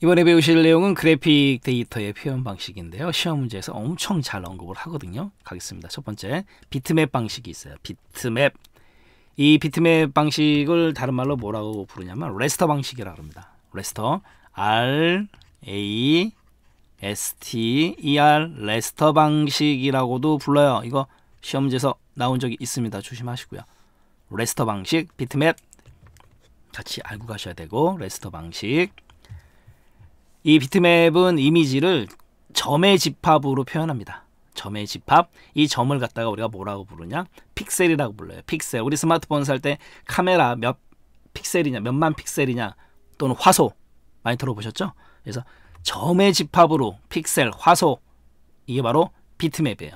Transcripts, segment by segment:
이번에 배우실 내용은 그래픽 데이터의 표현 방식인데요. 시험 문제에서 엄청 잘 언급을 하거든요. 가겠습니다. 첫 번째, 비트맵 방식이 있어요. 비트맵. 이 비트맵 방식을 다른 말로 뭐라고 부르냐면 레스터 방식이라고 합니다. 레스터. R A S T E R 레스터 방식이라고도 불러요. 이거 시험 문제에서 나온 적이 있습니다. 조심하시고요. 레스터 방식, 비트맵 같이 알고 가셔야 되고 레스터 방식 이 비트맵은 이미지를 점의 집합으로 표현합니다. 점의 집합. 이 점을 갖다가 우리가 뭐라고 부르냐? 픽셀이라고 불러요. 픽셀. 우리 스마트폰 살 때 카메라 몇 픽셀이냐, 몇만 픽셀이냐, 또는 화소. 많이 들어보셨죠? 그래서 점의 집합으로 픽셀, 화소. 이게 바로 비트맵이에요.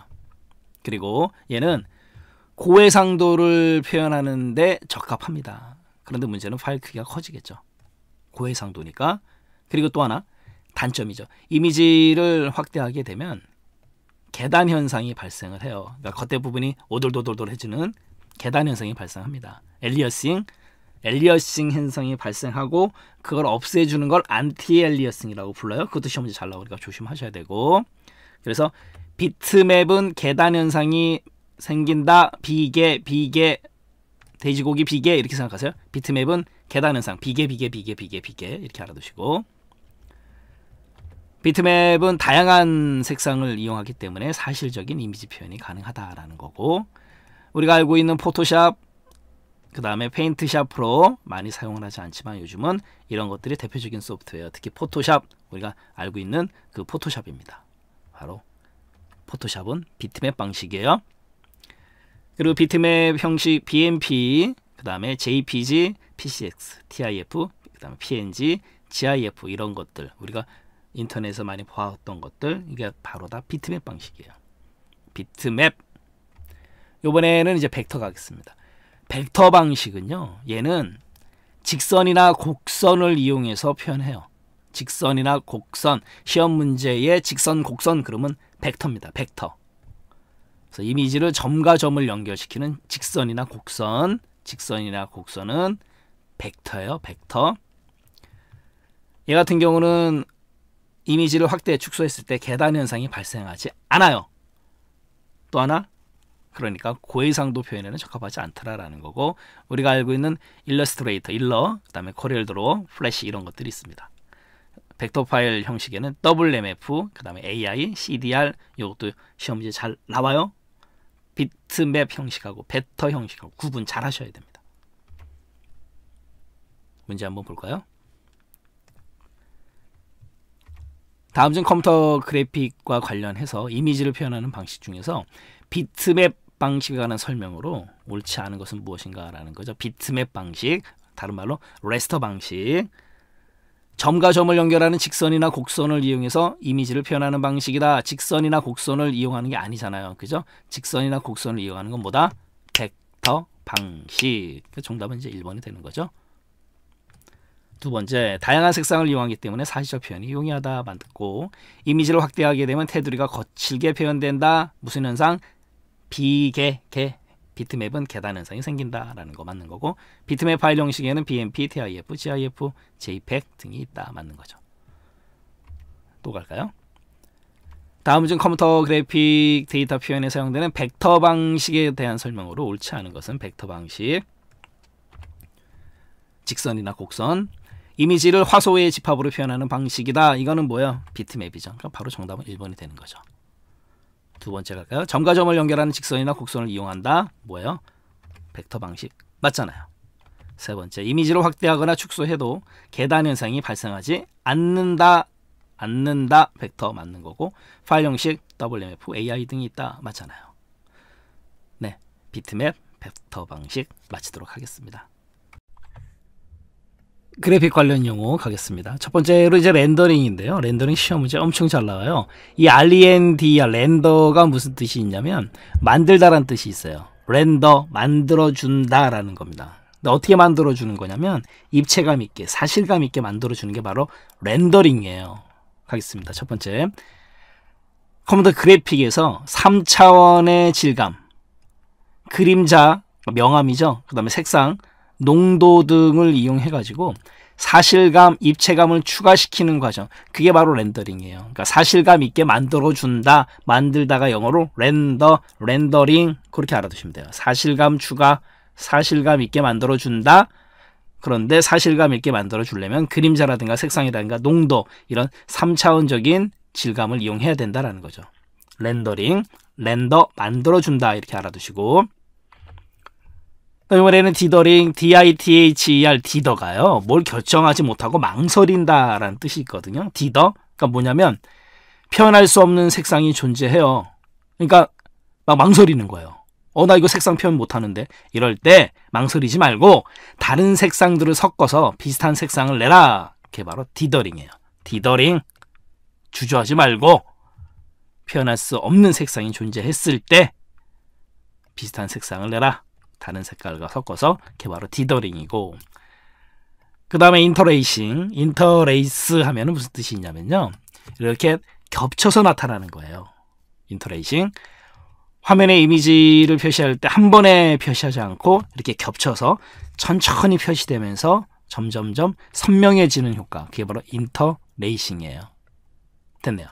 그리고 얘는 고해상도를 표현하는데 적합합니다. 그런데 문제는 파일 크기가 커지겠죠. 고해상도니까. 그리고 또 하나 단점이죠. 이미지를 확대하게 되면 계단 현상이 발생을 해요. 그러니까 겉에 부분이 오돌도돌돌해지는 계단 현상이 발생합니다. 엘리어싱, 엘리어싱 현상이 발생하고 그걸 없애주는 걸 안티 엘리어싱이라고 불러요. 그것도 시험 문제 잘 나오니까 조심하셔야 되고 그래서 비트맵은 계단 현상이 생긴다. 비계, 비계, 돼지고기 비계 이렇게 생각하세요. 비트맵은 계단 현상, 비계, 비계, 비계, 비계, 비계 이렇게 알아두시고 비트맵은 다양한 색상을 이용하기 때문에 사실적인 이미지 표현이 가능하다라는 거고 우리가 알고 있는 포토샵 그 다음에 페인트샵 프로 많이 사용을 하지 않지만 요즘은 이런 것들이 대표적인 소프트웨어 특히 포토샵 우리가 알고 있는 그 포토샵입니다 바로 포토샵은 비트맵 방식이에요 그리고 비트맵 형식 BMP 그 다음에 JPG, PCX, TIF 그 다음에 PNG, GIF 이런 것들 우리가 인터넷에서 많이 보았던 것들 이게 바로 다 비트맵 방식이에요. 비트맵 요번에는 이제 벡터 가겠습니다. 벡터 방식은요. 얘는 직선이나 곡선을 이용해서 표현해요. 직선이나 곡선, 시험 문제의 직선, 곡선 그러면 벡터입니다. 벡터. 그래서 이미지를 점과 점을 연결시키는 직선이나 곡선, 직선이나 곡선은 벡터예요. 벡터. 얘 같은 경우는 이미지를 확대 축소했을 때 계단 현상이 발생하지 않아요. 또 하나 그러니까 고해상도 표현에는 적합하지 않더라라는 거고 우리가 알고 있는 일러스트레이터, 일러, 그다음에 코리얼드로, 플래시 이런 것들이 있습니다. 벡터 파일 형식에는 WMF, 그다음에 AI, CDR 이것도 시험 문제 잘 나와요. 비트맵 형식하고 베터 형식하고 구분 잘 하셔야 됩니다. 문제 한번 볼까요? 다음 중 컴퓨터 그래픽과 관련해서 이미지를 표현하는 방식 중에서 비트맵 방식에 관한 설명으로 옳지 않은 것은 무엇인가라는 거죠. 비트맵 방식, 다른 말로 레스터 방식. 점과 점을 연결하는 직선이나 곡선을 이용해서 이미지를 표현하는 방식이다. 직선이나 곡선을 이용하는 게 아니잖아요. 그죠? 직선이나 곡선을 이용하는 건 뭐다? 벡터 방식. 그 정답은 이제 1번이 되는 거죠. 두 번째, 다양한 색상을 이용하기 때문에 사실적 표현이 용이하다 만듣고 이미지를 확대하게 되면 테두리가 거칠게 표현된다. 무슨 현상? 비계, 개, 비트맵은 계단 현상이 생긴다라는 거 맞는 거고 비트맵 파일 형식에는 BMP, TIF, GIF, JPEG 등이 있다 맞는 거죠. 또 갈까요? 다음은 중 컴퓨터 그래픽 데이터 표현에 사용되는 벡터 방식에 대한 설명으로 옳지 않은 것은 벡터 방식, 직선이나 곡선, 이미지를 화소의 집합으로 표현하는 방식이다. 이거는 뭐야? 비트맵이죠. 그럼 바로 정답은 1번이 되는 거죠. 두 번째 갈까요? 점과 점을 연결하는 직선이나 곡선을 이용한다. 뭐예요? 벡터 방식. 맞잖아요. 세 번째, 이미지를 확대하거나 축소해도 계단 현상이 발생하지 않는다. 않는다. 벡터 맞는 거고 파일 형식 WMF, AI 등이 있다. 맞잖아요. 네, 비트맵, 벡터 방식 마치도록 하겠습니다. 그래픽 관련 용어 가겠습니다. 첫 번째로 이제 렌더링인데요. 렌더링 시험 문제 엄청 잘 나와요. 이 RENDR 렌더가 무슨 뜻이 있냐면 만들다라는 뜻이 있어요. 렌더 만들어준다라는 겁니다. 근데 어떻게 만들어주는 거냐면 입체감 있게 사실감 있게 만들어주는 게 바로 렌더링이에요. 가겠습니다. 첫 번째 컴퓨터 그래픽에서 3차원의 질감 그림자 명암이죠. 그 다음에 색상 농도 등을 이용해 가지고 사실감, 입체감을 추가시키는 과정. 그게 바로 렌더링이에요. 그러니까 사실감 있게 만들어 준다, 만들다가 영어로 렌더, 렌더링 그렇게 알아두시면 돼요. 사실감 추가, 사실감 있게 만들어 준다. 그런데 사실감 있게 만들어 주려면 그림자라든가 색상이라든가 농도 이런 3차원적인 질감을 이용해야 된다라는 거죠. 렌더링, 렌더 만들어 준다 이렇게 알아두시고 이번에는 디더링, D-I-T-H-E-R, 디더가요. 뭘 결정하지 못하고 망설인다라는 뜻이 있거든요. 디더. 그러니까 뭐냐면 표현할 수 없는 색상이 존재해요. 그러니까 막 망설이는 거예요. 어, 나 이거 색상 표현 못하는데. 이럴 때 망설이지 말고 다른 색상들을 섞어서 비슷한 색상을 내라. 그게 바로 디더링이에요. 디더링. 주저하지 말고 표현할 수 없는 색상이 존재했을 때 비슷한 색상을 내라. 다른 색깔과 섞어서 이게 바로 디더링이고 그 다음에 인터레이싱, 인터레이스 하면 무슨 뜻이 있냐면요. 이렇게 겹쳐서 나타나는 거예요. 인터레이싱. 화면에 이미지를 표시할 때 한 번에 표시하지 않고 이렇게 겹쳐서 천천히 표시되면서 점점점 선명해지는 효과. 그게 바로 인터레이싱이에요. 됐네요.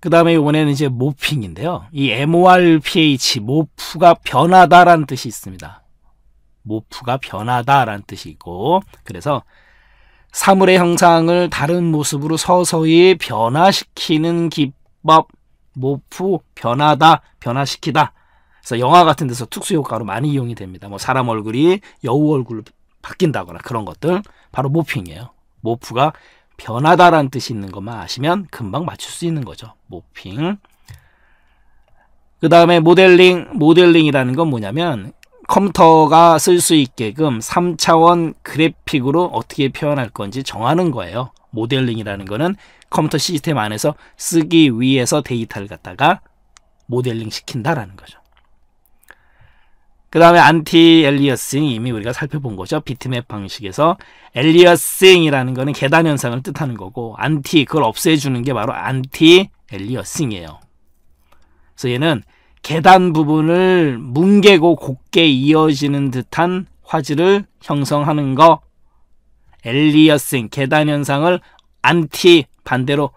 그 다음에 이번에는 이제 모핑인데요. 이 MORPH, 모프가 변하다라는 뜻이 있습니다. 모프가 변하다라는 뜻이 있고, 그래서 사물의 형상을 다른 모습으로 서서히 변화시키는 기법, 모프, 변하다, 변화시키다. 그래서 영화 같은 데서 특수효과로 많이 이용이 됩니다. 뭐 사람 얼굴이 여우 얼굴로 바뀐다거나 그런 것들, 바로 모핑이에요. 모프가 변하다라는 뜻이 있는 것만 아시면 금방 맞출 수 있는 거죠. 모핑. 그 다음에 모델링, 모델링이라는 건 뭐냐면 컴퓨터가 쓸 수 있게끔 3차원 그래픽으로 어떻게 표현할 건지 정하는 거예요. 모델링이라는 거는 컴퓨터 시스템 안에서 쓰기 위해서 데이터를 갖다가 모델링 시킨다라는 거죠. 그 다음에 안티 엘리어싱 이미 우리가 살펴본 거죠. 비트맵 방식에서 엘리어싱이라는 거는 계단 현상을 뜻하는 거고 안티 그걸 없애주는 게 바로 안티 엘리어싱이에요. 그래서 얘는 계단 부분을 뭉개고 곱게 이어지는 듯한 화질을 형성하는 거 엘리어싱 계단 현상을 안티 반대로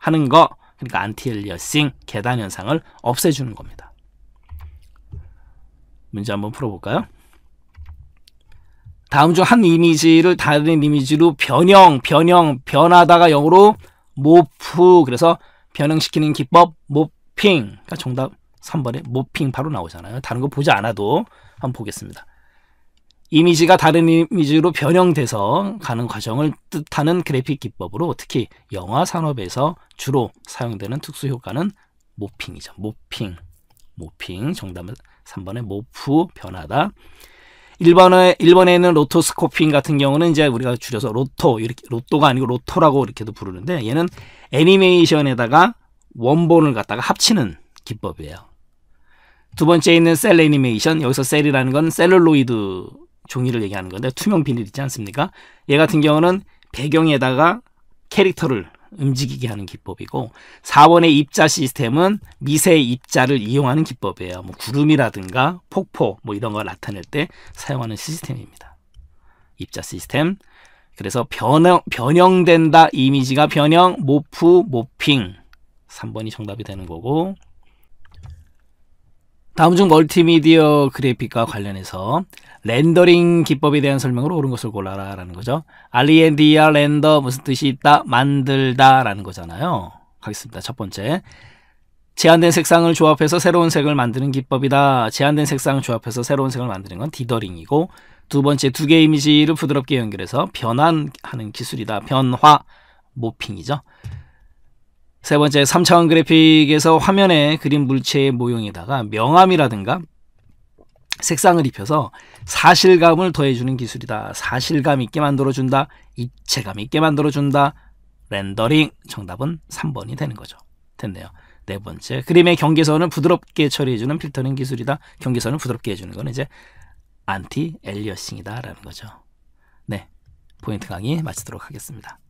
하는 거 그러니까 안티 엘리어싱 계단 현상을 없애주는 겁니다. 문제 한번 풀어볼까요? 다음 중 한 이미지를 다른 이미지로 변형, 변형, 변하다가 영어로 모프 그래서 변형시키는 기법 모핑 그러니까 정답 3번에 모핑 바로 나오잖아요. 다른 거 보지 않아도 한번 보겠습니다. 이미지가 다른 이미지로 변형돼서 가는 과정을 뜻하는 그래픽 기법으로 특히 영화 산업에서 주로 사용되는 특수 효과는 모핑이죠. 모핑, 모핑 정답은 3번에 모프 변하다. 1번에 1번에는 로토스코핑 같은 경우는 이제 우리가 줄여서 로토 이렇게 로또가 아니고 로토라고 이렇게도 부르는데 얘는 애니메이션에다가 원본을 갖다가 합치는 기법이에요. 두 번째 있는 셀 애니메이션 여기서 셀이라는 건 셀룰로이드 종이를 얘기하는 건데 투명 비닐 있지 않습니까? 얘 같은 경우는 배경에다가 캐릭터를 움직이게 하는 기법이고 사번의 입자 시스템은 미세 입자를 이용하는 기법이에요. 뭐 구름이라든가 폭포 뭐 이런 걸 나타낼 때 사용하는 시스템입니다. 입자 시스템. 그래서 변형, 변형된다 이미지가 변형, 모프, 모핑. 3번이 정답이 되는 거고 다음 중 멀티미디어 그래픽과 관련해서 렌더링 기법에 대한 설명으로 옳은 것을 골라라 라는 거죠. 알리엔디아 렌더 무슨 뜻이 있다? 만들다 라는 거잖아요. 가겠습니다. 첫 번째. 제한된 색상을 조합해서 새로운 색을 만드는 기법이다. 제한된 색상을 조합해서 새로운 색을 만드는 건 디더링이고 두 번째 두 개의 이미지를 부드럽게 연결해서 변환하는 기술이다. 변화, 모핑이죠. 세 번째 3차원 그래픽에서 화면에 그림 물체의 모형에다가 명암이라든가 색상을 입혀서 사실감을 더해주는 기술이다. 사실감 있게 만들어준다. 입체감 있게 만들어준다. 렌더링 정답은 3번이 되는 거죠. 됐네요. 네 번째 그림의 경계선을 부드럽게 처리해주는 필터링 기술이다. 경계선을 부드럽게 해주는 건 이제 안티 엘리어싱이다라는 거죠. 네, 포인트 강의 마치도록 하겠습니다.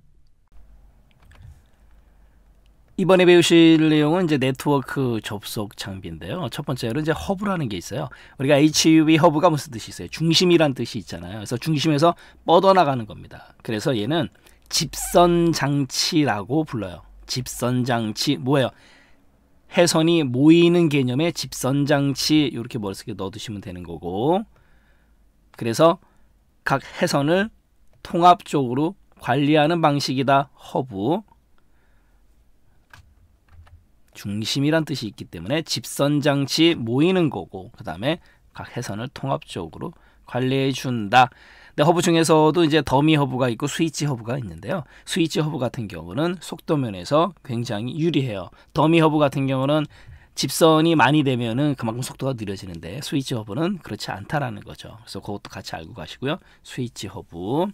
이번에 배우실 내용은 이제 네트워크 접속 장비인데요. 첫 번째로 이제 허브라는 게 있어요. 우리가 HUB 허브가 무슨 뜻이 있어요? 중심이란 뜻이 있잖아요. 그래서 중심에서 뻗어나가는 겁니다. 그래서 얘는 집선 장치라고 불러요. 집선 장치 뭐예요? 해선이 모이는 개념의 집선 장치 이렇게 머릿속에 넣어두시면 되는 거고 그래서 각 해선을 통합적으로 관리하는 방식이다. 허브 중심이란 뜻이 있기 때문에 집선 장치 모이는 거고 그다음에 각 해선을 통합적으로 관리해 준다. 근데 허브 중에서도 이제 더미 허브가 있고 스위치 허브가 있는데요. 스위치 허브 같은 경우는 속도 면에서 굉장히 유리해요. 더미 허브 같은 경우는 집선이 많이 되면은 그만큼 속도가 느려지는데 스위치 허브는 그렇지 않다라는 거죠. 그래서 그것도 같이 알고 가시고요. 스위치 허브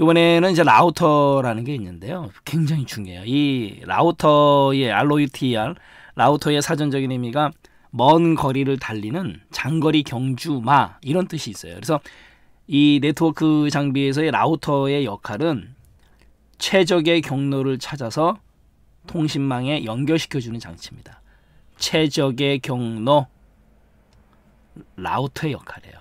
이번에는 이제 라우터라는 게 있는데요. 굉장히 중요해요. 이 라우터의 ROUTER e 라우터의 사전적인 의미가 먼 거리를 달리는 장거리 경주마 이런 뜻이 있어요. 그래서 이 네트워크 장비에서의 라우터의 역할은 최적의 경로를 찾아서 통신망에 연결시켜주는 장치입니다. 최적의 경로 라우터의 역할이에요.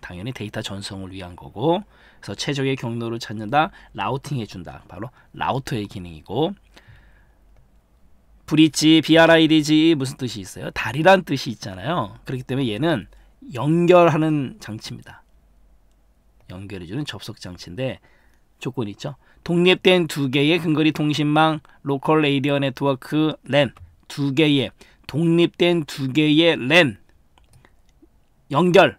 당연히 데이터 전송을 위한 거고 그래서 최적의 경로를 찾는다. 라우팅 해준다. 바로 라우터의 기능이고 브릿지, BRIDG 무슨 뜻이 있어요? 다리란 뜻이 있잖아요. 그렇기 때문에 얘는 연결하는 장치입니다. 연결해주는 접속 장치인데 조건이 있죠. 독립된 두 개의 근거리 통신망, 로컬 레이디어 네트워크 랜, 두 개의 독립된 두 개의 랜, 연결,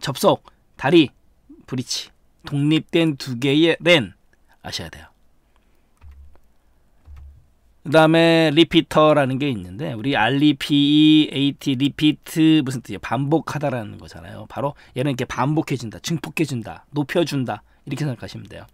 접속, 다리, 브릿지 독립된 두 개의 랜 아셔야 돼요. 그 다음에 리피터라는 게 있는데 우리 REPE, AT, 리피트 무슨 뜻이에요? 반복하다라는 거잖아요. 바로 얘는 이렇게 반복해준다증폭해준다 높여준다 이렇게 생각하시면 돼요.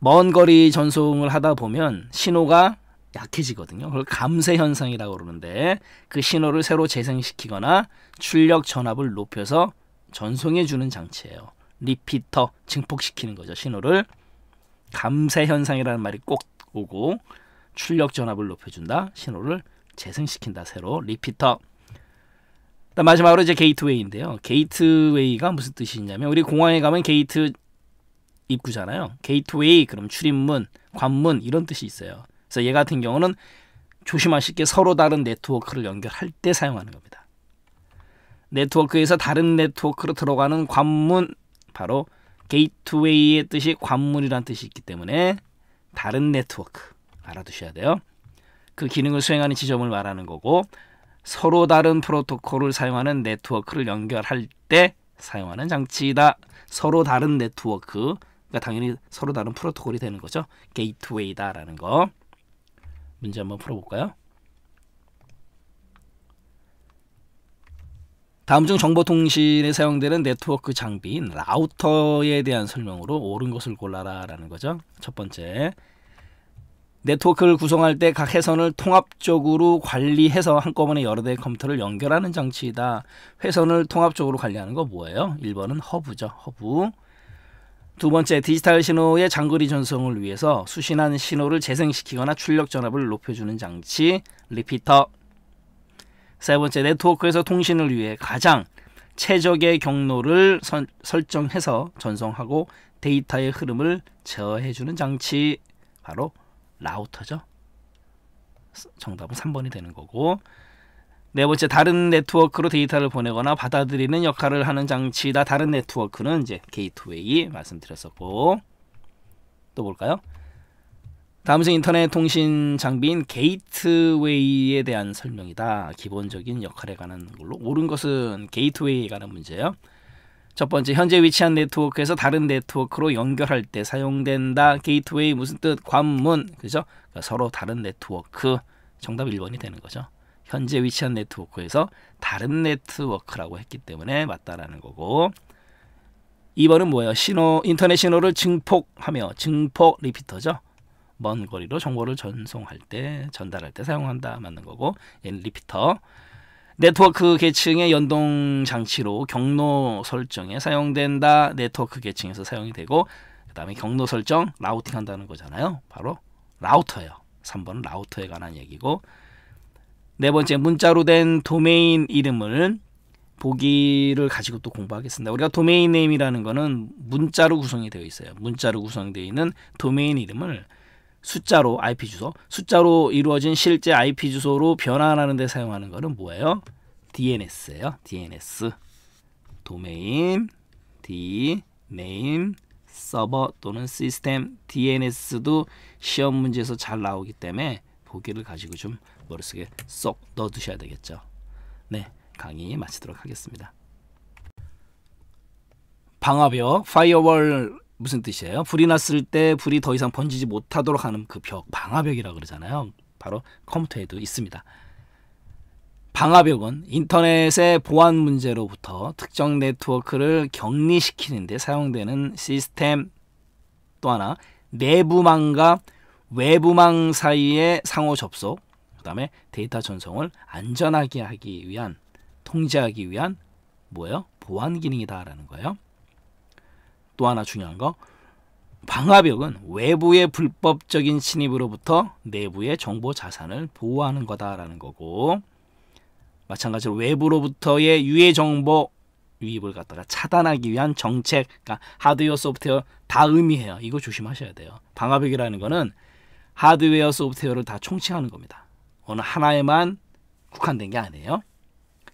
먼 거리 전송을 하다 보면 신호가 약해지거든요. 그걸 감쇄 현상이라고 그러는데 그 신호를 새로 재생시키거나 출력 전압을 높여서 전송해 주는 장치예요. 리피터 증폭시키는 거죠. 신호를 감쇄 현상이라는 말이 꼭 오고 출력 전압을 높여준다. 신호를 재생시킨다. 새로 리피터. 마지막으로 이제 게이트웨이인데요. 게이트웨이가 무슨 뜻이냐면 우리 공항에 가면 게이트 입구잖아요. 게이트웨이 그럼 출입문, 관문 이런 뜻이 있어요. 그래서 얘 같은 경우는 조심하시게 서로 다른 네트워크를 연결할 때 사용하는 겁니다. 네트워크에서 다른 네트워크로 들어가는 관문 바로 게이트웨이의 뜻이 관문이란 뜻이 있기 때문에 다른 네트워크 알아두셔야 돼요. 그 기능을 수행하는 지점을 말하는 거고 서로 다른 프로토콜을 사용하는 네트워크를 연결할 때 사용하는 장치이다. 서로 다른 네트워크 그러니까 당연히 서로 다른 프로토콜이 되는 거죠. 게이트웨이다라는 거 문제 한번 풀어볼까요? 다음 중 정보통신에 사용되는 네트워크 장비인 라우터에 대한 설명으로 옳은 것을 골라라라는 거죠. 첫 번째, 네트워크를 구성할 때 각 회선을 통합적으로 관리해서 한꺼번에 여러 대의 컴퓨터를 연결하는 장치이다. 회선을 통합적으로 관리하는 거 뭐예요? 1번은 허브죠. 허브. 두 번째, 디지털 신호의 장거리 전송을 위해서 수신한 신호를 재생시키거나 출력 전압을 높여주는 장치, 리피터. 세 번째, 네트워크에서 통신을 위해 가장 최적의 경로를 선, 설정해서 전송하고 데이터의 흐름을 제어해주는 장치 바로 라우터죠. 정답은 3번이 되는 거고 네 번째 다른 네트워크로 데이터를 보내거나 받아들이는 역할을 하는 장치다. 다른 네트워크는 이제 게이트웨이 말씀드렸었고 또 볼까요? 다음은 인터넷 통신 장비인 게이트웨이에 대한 설명이다. 기본적인 역할에 관한 걸로 옳은 것은 게이트웨이에 관한 문제예요. 첫 번째 현재 위치한 네트워크에서 다른 네트워크로 연결할 때 사용된다. 게이트웨이 무슨 뜻? 관문. 그죠? 그러니까 서로 다른 네트워크. 정답 1번이 되는 거죠. 현재 위치한 네트워크에서 다른 네트워크라고 했기 때문에 맞다라는 거고 2번은 뭐예요? 신호 인터넷 신호를 증폭하며 증폭 리피터죠. 먼 거리로 정보를 전송할 때 전달할 때 사용한다 맞는 거고 얘는 예, 리피터 네트워크 계층의 연동 장치로 경로 설정에 사용된다 네트워크 계층에서 사용이 되고 그 다음에 경로 설정 라우팅 한다는 거잖아요 바로 라우터예요 3번 라우터에 관한 얘기고 네 번째 문자로 된 도메인 이름을 보기를 가지고 또 공부하겠습니다. 우리가 도메인 네임이라는 거는 문자로 구성이 되어 있어요. 문자로 구성되어 있는 도메인 이름을 숫자로 IP 주소, 숫자로 이루어진 실제 IP 주소로 변환하는 데 사용하는 거는 뭐예요? DNS예요. DNS. 도메인 D n a 서버 또는 시스템 DNS도 시험 문제에서 잘 나오기 때문에 보기를 가지고 좀 머릿속에 쏙 넣어두셔야 되겠죠. 네, 강의 마치도록 하겠습니다. 방화벽, 파이어월 무슨 뜻이에요? 불이 났을 때 불이 더 이상 번지지 못하도록 하는 그 벽, 방화벽이라고 그러잖아요. 바로 컴퓨터에도 있습니다. 방화벽은 인터넷의 보안 문제로부터 특정 네트워크를 격리시키는 데 사용되는 시스템 또 하나 내부망과 외부망 사이의 상호 접속 그다음에 데이터 전송을 안전하게 하기 위한 통제하기 위한 뭐예요? 보안 기능이다라는 거예요. 또 하나 중요한 거 방화벽은 외부의 불법적인 침입으로부터 내부의 정보 자산을 보호하는 거다라는 거고 마찬가지로 외부로부터의 유해 정보 유입을 갖다가 차단하기 위한 정책, 그러니까 하드웨어 소프트웨어 다 의미해요. 이거 조심하셔야 돼요. 방화벽이라는 거는 하드웨어 소프트웨어를 다 총칭하는 겁니다. 어느 하나에만 국한된 게 아니에요.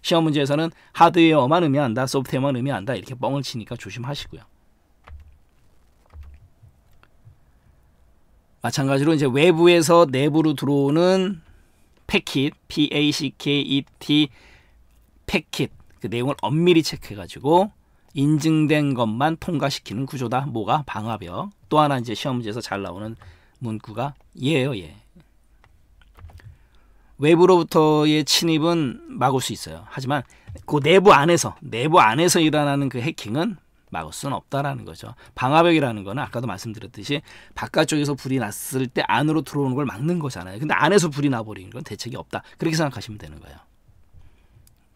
시험 문제에서는 하드웨어만 의미한다, 소프트웨어만 의미한다 이렇게 뻥을 치니까 조심하시고요. 마찬가지로 이제 외부에서 내부로 들어오는 패킷, P-A-C-K-E-T 패킷 그 내용을 엄밀히 체크해가지고 인증된 것만 통과시키는 구조다. 뭐가 방화벽. 또 하나 이제 시험 문제에서 잘 나오는 문구가 예요. 예. 외부로부터의 침입은 막을 수 있어요. 하지만 그 내부 안에서 내부 안에서 일어나는 그 해킹은 막을 수는 없다라는 거죠. 방화벽이라는 거는 아까도 말씀드렸듯이 바깥쪽에서 불이 났을 때 안으로 들어오는 걸 막는 거잖아요. 근데 안에서 불이 나버리는 건 대책이 없다. 그렇게 생각하시면 되는 거예요.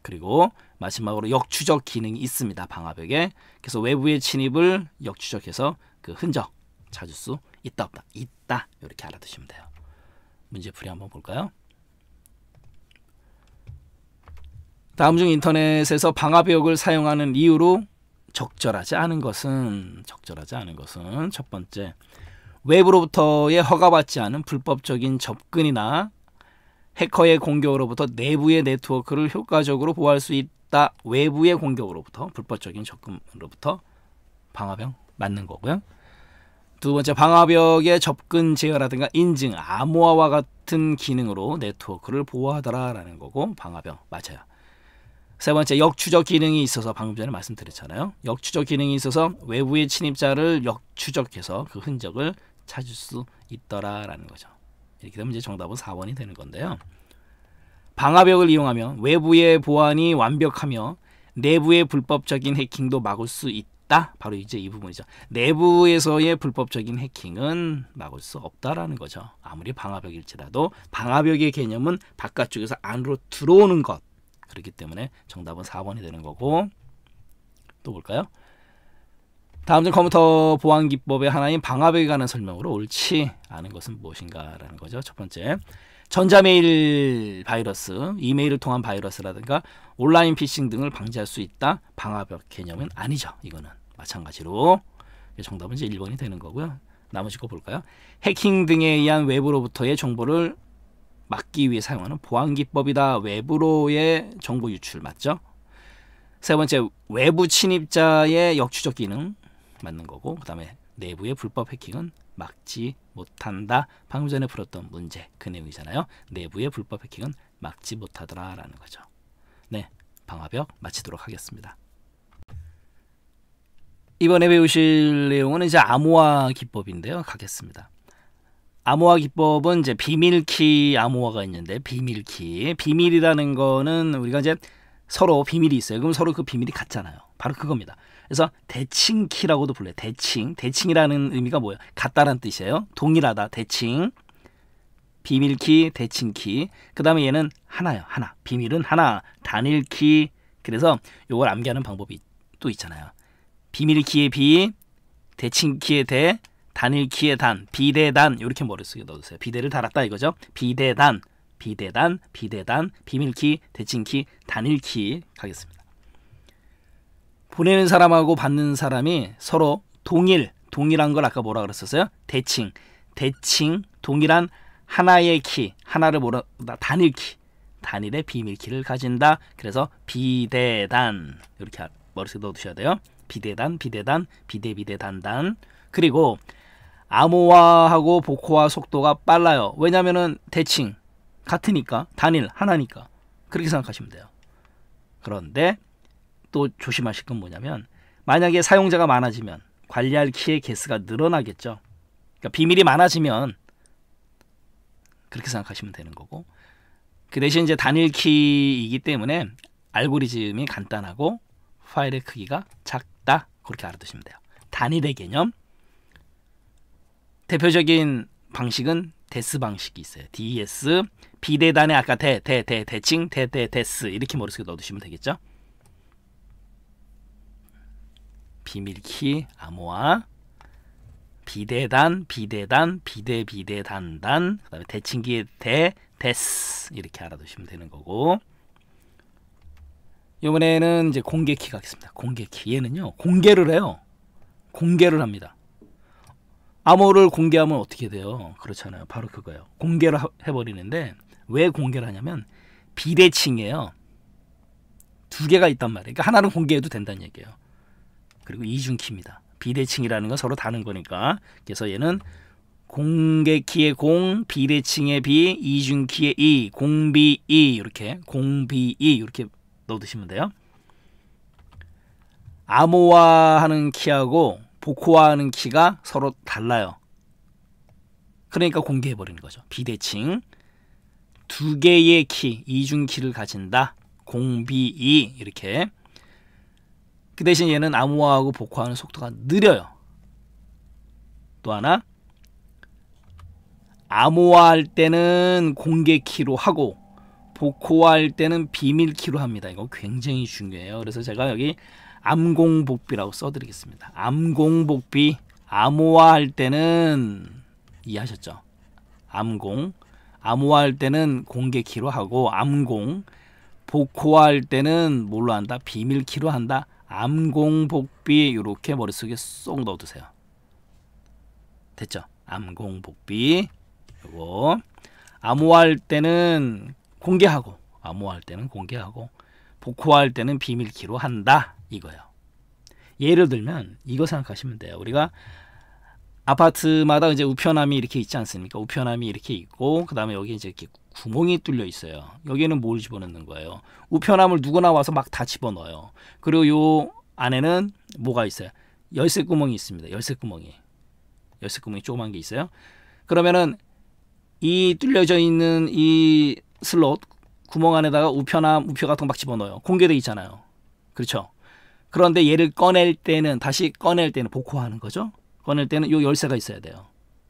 그리고 마지막으로 역추적 기능이 있습니다. 방화벽에. 그래서 외부의 침입을 역추적해서 그 흔적 찾을 수 있다 없다. 있다. 이렇게 알아두시면 돼요. 문제 풀이 한번 볼까요? 다음 중 인터넷에서 방화벽을 사용하는 이유로 적절하지 않은 것은 적절하지 않은 것은 첫 번째 외부로부터의 허가받지 않은 불법적인 접근이나 해커의 공격으로부터 내부의 네트워크를 효과적으로 보호할 수 있다. 외부의 공격으로부터 불법적인 접근으로부터 방화벽 맞는 거고요. 두 번째 방화벽의 접근 제어라든가 인증, 암호화와 같은 기능으로 네트워크를 보호하더라라는 거고 방화벽 맞아요. 세 번째 역추적 기능이 있어서 방금 전에 말씀드렸잖아요. 역추적 기능이 있어서 외부의 침입자를 역추적해서 그 흔적을 찾을 수 있더라라는 거죠. 이렇게 되면 이제 정답은 4번이 되는 건데요. 방화벽을 이용하면 외부의 보안이 완벽하며 내부의 불법적인 해킹도 막을 수 있다. 바로 이제 이 부분이죠. 내부에서의 불법적인 해킹은 막을 수 없다라는 거죠. 아무리 방화벽일지라도 방화벽의 개념은 바깥쪽에서 안으로 들어오는 것 그렇기 때문에 정답은 4번이 되는 거고 또 볼까요? 다음 중 컴퓨터 보안 기법의 하나인 방화벽에 관한 설명으로 옳지 않은 것은 무엇인가라는 거죠. 첫 번째, 전자메일 바이러스, 이메일을 통한 바이러스라든가 온라인 피싱 등을 방지할 수 있다. 방화벽 개념은 아니죠. 이거는 마찬가지로 정답은 이제 1번이 되는 거고요. 나머지 거 볼까요? 해킹 등에 의한 외부로부터의 정보를 막기 위해 사용하는 보안 기법이다. 외부로의 정보 유출 맞죠? 세 번째 외부 침입자의 역추적 기능 맞는 거고 그다음에 내부의 불법 해킹은 막지 못한다. 방금 전에 풀었던 문제 그 내용이잖아요. 내부의 불법 해킹은 막지 못하더라라는 거죠. 네, 방화벽 마치도록 하겠습니다. 이번에 배우실 내용은 이제 암호화 기법인데요. 가겠습니다. 암호화 기법은 이제 비밀키 암호화가 있는데 비밀키 비밀이라는 거는 우리가 이제 서로 비밀이 있어요. 그럼 서로 그 비밀이 같잖아요. 바로 그겁니다. 그래서 대칭키라고도 불러요. 대칭. 대칭이라는 의미가 뭐예요? 같다란 뜻이에요. 동일하다. 대칭. 비밀키, 대칭키. 그 다음에 얘는 하나요. 하나. 비밀은 하나. 단일키. 그래서 요걸 암기하는 방법이 또 있잖아요. 비밀키의 비, 대칭키의 대, 단일키의 단, 비대단 이렇게 머릿속에 넣어주세요. 비대를 달았다 이거죠. 비대단, 비대단, 비대단, 비밀키, 대칭키, 단일키 가겠습니다. 보내는 사람하고 받는 사람이 서로 동일, 동일한 걸 아까 뭐라 그랬었어요? 대칭, 대칭, 동일한 하나의 키, 하나를 뭐라 단일키, 단일의 비밀키를 가진다. 그래서 비대단 이렇게 머릿속에 넣어두셔야 돼요. 비대단, 비대단, 비대비대단단. 그리고 암호화하고 복호화 속도가 빨라요. 왜냐면은 대칭 같으니까 단일 하나니까 그렇게 생각하시면 돼요. 그런데 또 조심하실 건 뭐냐면 만약에 사용자가 많아지면 관리할 키의 개수가 늘어나겠죠. 그러니까 비밀이 많아지면 그렇게 생각하시면 되는 거고 그 대신 이제 단일 키이기 때문에 알고리즘이 간단하고 파일의 크기가 작다 그렇게 알아두시면 돼요. 단일의 개념 대표적인 방식은 데스 방식이 있어요. DES 비대단에 아까 대대대 대칭 대대 데스 이렇게 머릿속에 넣어두시면 되겠죠. 비밀키 암호화 비대단 비대단 비대 비대단단 그다음에 대칭기의 대 데스 이렇게 알아두시면 되는 거고 이번에는 이제 공개키가 있습니다. 공개키 얘는요 공개를 해요. 공개를 합니다. 암호를 공개하면 어떻게 돼요? 그렇잖아요. 바로 그거예요. 공개를 해버리는데 왜 공개를 하냐면 비대칭이에요. 두 개가 있단 말이에요. 그러니까 하나는 공개해도 된다는 얘기예요. 그리고 이중키입니다. 비대칭이라는 건 서로 다른 거니까. 그래서 얘는 공개키의 공, 비대칭의 비, 이중키의 이, 공비이 이렇게 공비이 이렇게 넣어두시면 돼요. 암호화하는 키하고 복호하는 키가 서로 달라요. 그러니까 공개해버리는 거죠. 비대칭. 두 개의 키, 이중키를 가진다. 공비2 이렇게. 그 대신 얘는 암호화하고 복호하는 속도가 느려요. 또 하나 암호화할 때는 공개키로 하고 복호화할 때는 비밀키로 합니다. 이거 굉장히 중요해요. 그래서 제가 여기 암공복비라고 써드리겠습니다. 암공복비 암호화할 때는 이해하셨죠? 암공 암호화할 때는 공개키로 하고 암공 복호화할 때는 뭘로 한다? 비밀키로 한다. 암공복비 이렇게 머릿속에 쏙 넣어두세요. 됐죠? 암공복비 요거 암호화할 때는 공개하고 암호화할 때는 공개하고 복호할 때는 비밀키로 한다 이거예요. 예를 들면 이거 생각하시면 돼요. 우리가 아파트마다 이제 우편함이 이렇게 있지 않습니까? 우편함이 이렇게 있고 그다음에 여기 이제 이렇게 구멍이 뚫려 있어요. 여기는 뭘 집어넣는 거예요? 우편함을 누구나 와서 막 다 집어넣어요. 그리고 요 안에는 뭐가 있어요? 열쇠 구멍이 있습니다. 열쇠 구멍이. 열쇠 구멍이 조그만 게 있어요. 그러면은 이 뚫려져 있는 이 슬롯 구멍 안에다가 우표나 우표 같은 거막 집어넣어요. 공개돼 있잖아요. 그렇죠? 그런데 얘를 꺼낼 때는 다시 꺼낼 때는 복호하는 거죠. 꺼낼 때는 요 열쇠가 있어야 돼요.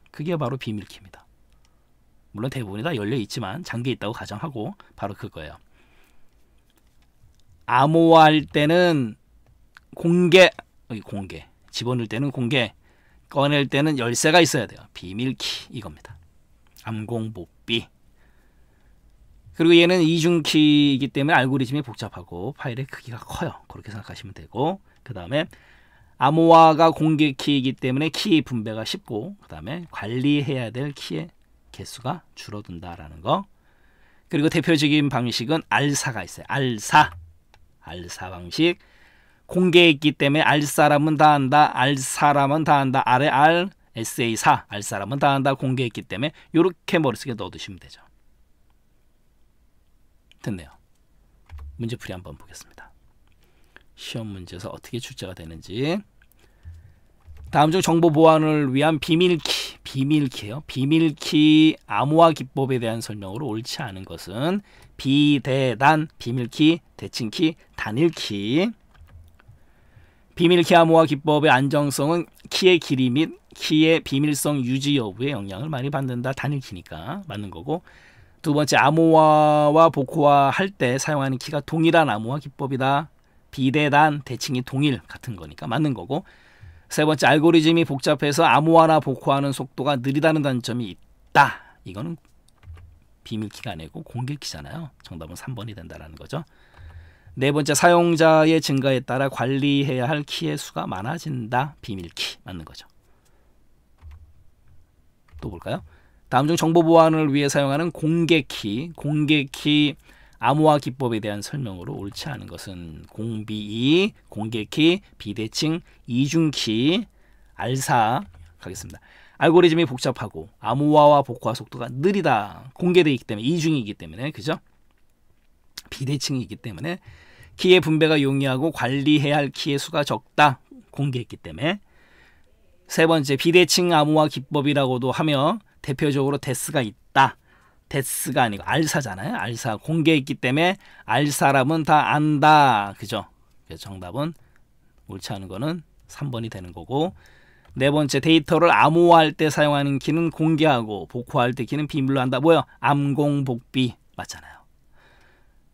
그게 바로 비밀키입니다. 물론 대부분이 다 열려 있지만 잠겨 있다고 가정하고 바로 그거예요. 암호화할 때는 공개 공개 집어넣을 때는 공개 꺼낼 때는 열쇠가 있어야 돼요. 비밀키 이겁니다. 암공복비 그리고 얘는 이중키이기 때문에 알고리즘이 복잡하고 파일의 크기가 커요. 그렇게 생각하시면 되고 그 다음에 암호화가 공개 키이기 때문에 키 분배가 쉽고 그 다음에 관리해야 될 키의 개수가 줄어든다라는 거 그리고 대표적인 방식은 알사가 있어요. 알사 알사 방식 공개했기 때문에 알 사람은 다 한다 알 사람은 다 한다 아래 알 SA4 알 사람은 다 한다 공개했기 때문에 이렇게 머릿속에 넣어두시면 되죠. 됐네요. 문제풀이 한번 보겠습니다. 시험 문제에서 어떻게 출제가 되는지 다음 중 정보 보안을 위한 비밀키 비밀키예요. 비밀키 암호화 기법에 대한 설명으로 옳지 않은 것은 비대단 비밀키 대칭키 단일키 비밀키 암호화 기법의 안정성은 키의 길이 및 키의 비밀성 유지 여부에 영향을 많이 받는다. 단일키니까 맞는 거고 두 번째 암호화와 복호화 할 때 사용하는 키가 동일한 암호화 기법이다. 비대단 대칭이 동일 같은 거니까 맞는 거고 세 번째 알고리즘이 복잡해서 암호화나 복호하는 화 속도가 느리다는 단점이 있다. 이거는 비밀키가 아니고 공개키잖아요. 정답은 3번이 된다라는 거죠. 네 번째 사용자의 증가에 따라 관리해야 할 키의 수가 많아진다. 비밀키 맞는 거죠. 또 볼까요? 다음 중 정보 보안을 위해 사용하는 공개키, 공개키 암호화 기법에 대한 설명으로 옳지 않은 것은 공비이, 공개키, 비대칭, 이중키, 알사 가겠습니다. 알고리즘이 복잡하고 암호화와 복화 속도가 느리다. 공개되어 있기 때문에 이중이기 때문에 그죠? 비대칭이기 때문에 키의 분배가 용이하고 관리해야 할 키의 수가 적다. 공개했기 때문에 세 번째 비대칭 암호화 기법이라고도 하며 대표적으로 데스가 있다. 데스가 아니고 알사잖아요. 알사 공개했기 때문에 알 사람은 다 안다. 그죠? 그래서 정답은 옳지 않은 거는 3번이 되는 거고 네 번째 데이터를 암호화할 때 사용하는 키는 공개하고 복호할 때 키는 비밀로 한다. 뭐요? 암공복비 맞잖아요.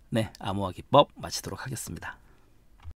네, 암호화 기법 마치도록 하겠습니다.